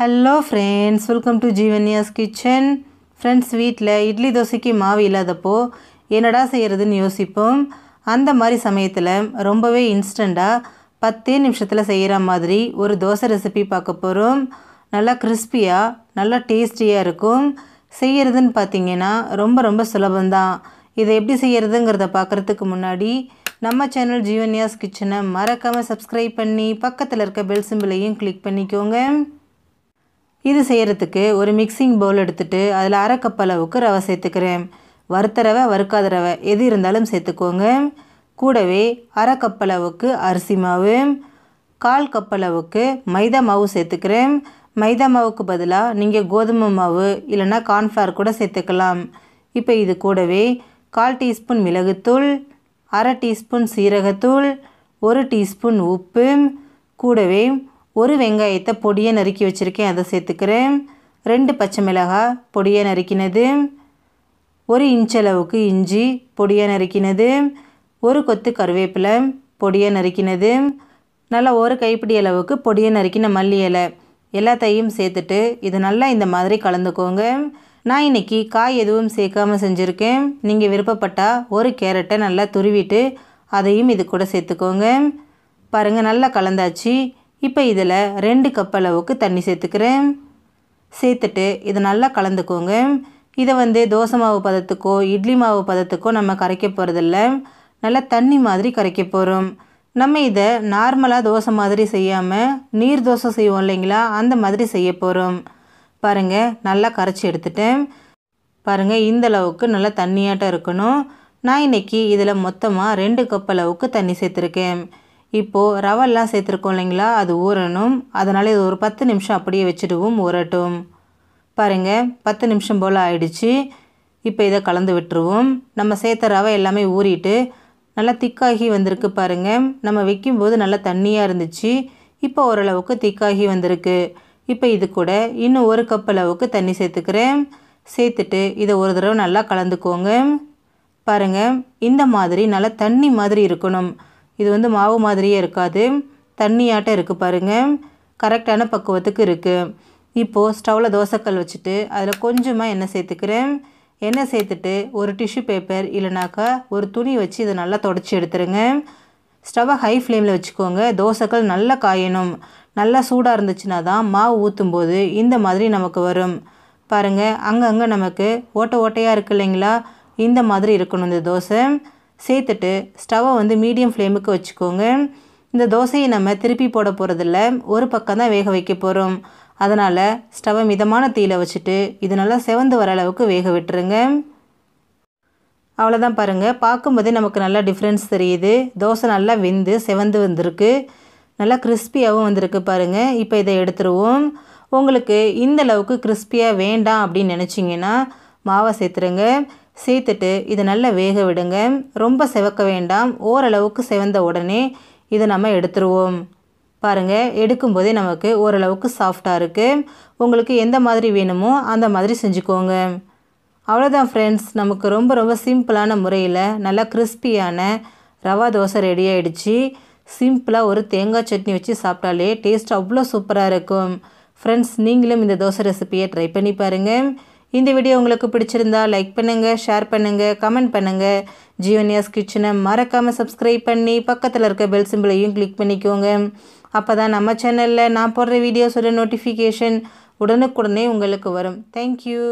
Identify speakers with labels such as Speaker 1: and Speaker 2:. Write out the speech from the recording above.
Speaker 1: hello friends welcome to Jeevanya's kitchen friends வீட்டில் இட்லி தோசைக்கு மாவு இல்லாதப்போ என்னடா செய்கிறதுன்னு யோசிப்போம் அந்த மாதிரி சமயத்தில் ரொம்பவே இன்ஸ்டண்ட்டாக பத்தே நிமிஷத்தில் செய்கிற மாதிரி ஒரு தோசை ரெசிபி பார்க்க போகிறோம் நல்லா கிறிஸ்பியாக நல்லா டேஸ்டியாக இருக்கும் செய்கிறதுன்னு பார்த்தீங்கன்னா ரொம்ப ரொம்ப சுலபந்தான் இதை எப்படி செய்கிறதுங்கிறத பார்க்குறதுக்கு முன்னாடி நம்ம சேனல் ஜீவன்யாஸ் கிச்சனை மறக்காமல் சப்ஸ்கிரைப் பண்ணி பக்கத்தில் இருக்க பெல் சிம்பிளையும் கிளிக் பண்ணிக்கோங்க இது செய்கிறதுக்கு ஒரு மிக்சிங் பவுல் எடுத்துகிட்டு அதில் அரை கப் அளவுக்கு ரவை சேர்த்துக்கிறேன் வறுத்த ரவை வறுக்காத ரவை எது இருந்தாலும் சேர்த்துக்கோங்க கூடவே அரை கப் அளவுக்கு அரிசி மாவு கால் கப் அளவுக்கு மைதா மாவு சேர்த்துக்கிறேன் மைதா மாவுக்கு பதிலாக நீங்கள் கோதுமை மாவு இல்லைன்னா கார்ன்ஃப்ளவர் கூட சேர்த்துக்கலாம் இப்போ இது கூடவே கால் டீஸ்பூன் மிளகுத்தூள் அரை டீஸ்பூன் சீரகத்தூள் ஒரு டீஸ்பூன் உப்பு கூடவே ஒரு வெங்காயத்தை பொடியை நறுக்கி வச்சுருக்கேன் அதை சேர்த்துக்கிறேன் ரெண்டு பச்சை மிளகாய் பொடியை நறுக்கினது ஒரு இன்ச் அளவுக்கு இஞ்சி பொடியை நறுக்கினது ஒரு கொத்து கருவேப்பிலை பொடியை நறுக்கினது நல்லா ஒரு கைப்பிடி அளவுக்கு பொடியை நறுக்கின மல்லி இலை எல்லாத்தையும் சேர்த்துட்டு இது நல்லா இந்த மாதிரி கலந்துக்கோங்க நான் இன்றைக்கி காய் எதுவும் சேர்க்காமல் செஞ்சுருக்கேன் நீங்கள் விருப்பப்பட்டால் ஒரு கேரட்டை நல்லா துருவிட்டு அதையும் இது கூட சேர்த்துக்கோங்க பாருங்கள் நல்லா கலந்தாச்சு இப்போ இதில் ரெண்டு கப் அளவுக்கு தண்ணி சேர்த்துக்கிறேன் சேர்த்துட்டு இதை நல்லா கலந்துக்கோங்க இதை வந்து தோசை மாவு பதத்துக்கோ இட்லி மாவு பதத்துக்கோ நம்ம கரைக்க போகிறதில்ல நல்லா தண்ணி மாதிரி கரைக்க போகிறோம் நம்ம இதை நார்மலாக தோசை மாதிரி செய்யாமல் நீர் தோசை செய்வோம் இல்லைங்களா அந்த மாதிரி செய்ய போகிறோம் பாருங்கள் நல்லா கரைச்சி எடுத்துட்டேன் பாருங்கள் இந்த அளவுக்கு நல்லா தண்ணியாட்டம் இருக்கணும் நான் இன்றைக்கி இதில் மொத்தமாக ரெண்டு கப் அளவுக்கு தண்ணி சேர்த்துருக்கேன் இப்போது ரவெல்லாம் சேர்த்துருக்கோம் இல்லைங்களா அது ஊறணும் அதனால் இது ஒரு பத்து நிமிஷம் அப்படியே வச்சுடுவோம் ஊறட்டும் பாருங்கள் பத்து நிமிஷம் போல் ஆயிடுச்சு இப்போ இதை கலந்து விட்டுருவோம் நம்ம சேர்த்த ரவை எல்லாமே ஊறிட்டு நல்லா திக்காகி வந்திருக்கு பாருங்கள் நம்ம வைக்கும்போது நல்லா தண்ணியாக இருந்துச்சு இப்போ ஓரளவுக்கு திக்காகி வந்திருக்கு இப்போ இது கூட இன்னும் ஒரு கப் அளவுக்கு தண்ணி சேர்த்துக்கிறேன் சேர்த்துட்டு இதை ஒரு தடவை நல்லா கலந்துக்கோங்க பாருங்கள் இந்த மாதிரி நல்லா தண்ணி மாதிரி இருக்கணும் இது வந்து மாவு மாதிரியே இருக்காது தண்ணியாட்டம் இருக்குது பாருங்கள் கரெக்டான பக்குவத்துக்கு இருக்குது இப்போது ஸ்டவ்வில் தோசைக்கல் வச்சுட்டு அதில் கொஞ்சமாக எண்ணெய் சேர்த்துக்கிறேன் எண்ணெய் சேர்த்துட்டு ஒரு டிஷ்யூ பேப்பர் இல்லைனாக்கா ஒரு துணி வச்சு இதை நல்லா தொடச்சி எடுத்துருங்க ஸ்டவ்வை ஹை ஃப்ளேமில் வச்சுக்கோங்க தோசைக்கல் நல்லா காயணும் நல்லா சூடாக இருந்துச்சுன்னா தான் மாவு ஊற்றும் போது இந்த மாதிரி நமக்கு வரும் பாருங்கள் அங்கங்கே நமக்கு ஓட்டை ஓட்டையாக இருக்குது இல்லைங்களா இந்த மாதிரி இருக்கணும் இந்த தோசை சேர்த்துட்டு ஸ்டவ்வை வந்து மீடியம் ஃப்ளேமுக்கு வச்சுக்கோங்க இந்த தோசையை நம்ம திருப்பி போட போகிறதில்ல ஒரு பக்கம் தான் வேக வைக்க போகிறோம் அதனால் ஸ்டவ் மிதமான தீயில் வச்சுட்டு இது நல்லா செவந்து வர அளவுக்கு வேக விட்டுருங்க அவ்வளோதான் பாருங்கள் பார்க்கும்போதே நமக்கு நல்லா டிஃப்ரென்ஸ் தெரியுது தோசை நல்லா வெந்து செவந்து வந்திருக்கு நல்லா கிறிஸ்பியாகவும் வந்திருக்கு பாருங்கள் இப்போ இதை எடுத்துருவோம் உங்களுக்கு இந்த அளவுக்கு கிறிஸ்பியாக வேண்டாம் அப்படின்னு நினச்சிங்கன்னா மாவை சேர்த்துருங்க சேர்த்துட்டு இது நல்லா வேக விடுங்க ரொம்ப செவக்க வேண்டாம் ஓரளவுக்கு செவந்த உடனே இதை நம்ம எடுத்துருவோம் பாருங்கள் எடுக்கும்போதே நமக்கு ஓரளவுக்கு சாஃப்டாக இருக்குது உங்களுக்கு எந்த மாதிரி வேணுமோ அந்த மாதிரி செஞ்சுக்கோங்க அவ்வளோதான் ஃப்ரெண்ட்ஸ் நமக்கு ரொம்ப ரொம்ப சிம்பிளான முறையில் நல்லா கிறிஸ்பியான ரவா தோசை ரெடி ஆகிடுச்சு சிம்பிளாக ஒரு தேங்காய் சட்னி வச்சு சாப்பிட்டாலே டேஸ்ட் அவ்வளோ சூப்பராக இருக்கும் ஃப்ரெண்ட்ஸ் நீங்களும் இந்த தோசை ரெசிப்பியை ட்ரை பண்ணி பாருங்கள் இந்த வீடியோ உங்களுக்கு பிடிச்சிருந்தா லைக் பண்ணுங்கள் ஷேர் பண்ணுங்கள் கமெண்ட் பண்ணுங்கள் ஜியோனியாஸ் கிச்சனை மறக்காமல் சப்ஸ்கிரைப் பண்ணி பக்கத்தில் இருக்க பெல் சிம்பிளையும் கிளிக் பண்ணிக்கோங்க அப்போ தான் நம்ம சேனலில் நான் போடுற வீடியோஸோட நோட்டிஃபிகேஷன் உடனுக்குடனே உங்களுக்கு வரும் தேங்க்யூ